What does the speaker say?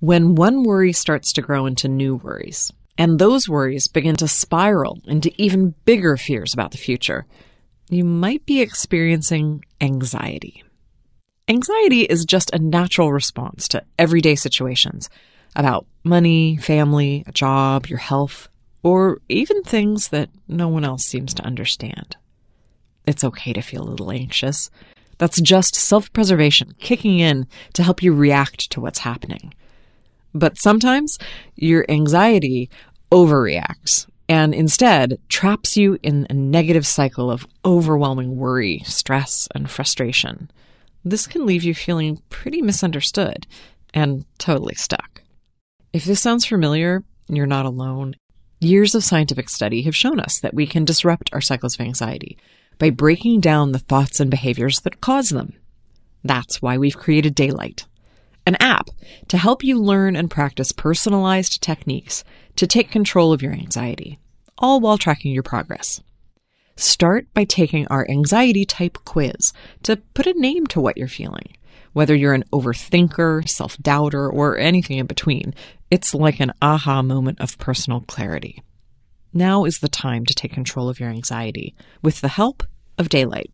when one worry starts to grow into new worries, and those worries begin to spiral into even bigger fears about the future, you might be experiencing anxiety. Anxiety is just a natural response to everyday situations about money, family, a job, your health, or even things that no one else seems to understand. It's okay to feel a little anxious. That's just self preservation kicking in to help you react to what's happening. But sometimes your anxiety overreacts and instead traps you in a negative cycle of overwhelming worry, stress, and frustration. This can leave you feeling pretty misunderstood and totally stuck. If this sounds familiar, you're not alone. Years of scientific study have shown us that we can disrupt our cycles of anxiety by breaking down the thoughts and behaviors that cause them. That's why we've created daylight an app to help you learn and practice personalized techniques to take control of your anxiety, all while tracking your progress. Start by taking our anxiety type quiz to put a name to what you're feeling. Whether you're an overthinker, self doubter, or anything in between, it's like an aha moment of personal clarity. Now is the time to take control of your anxiety with the help of daylight.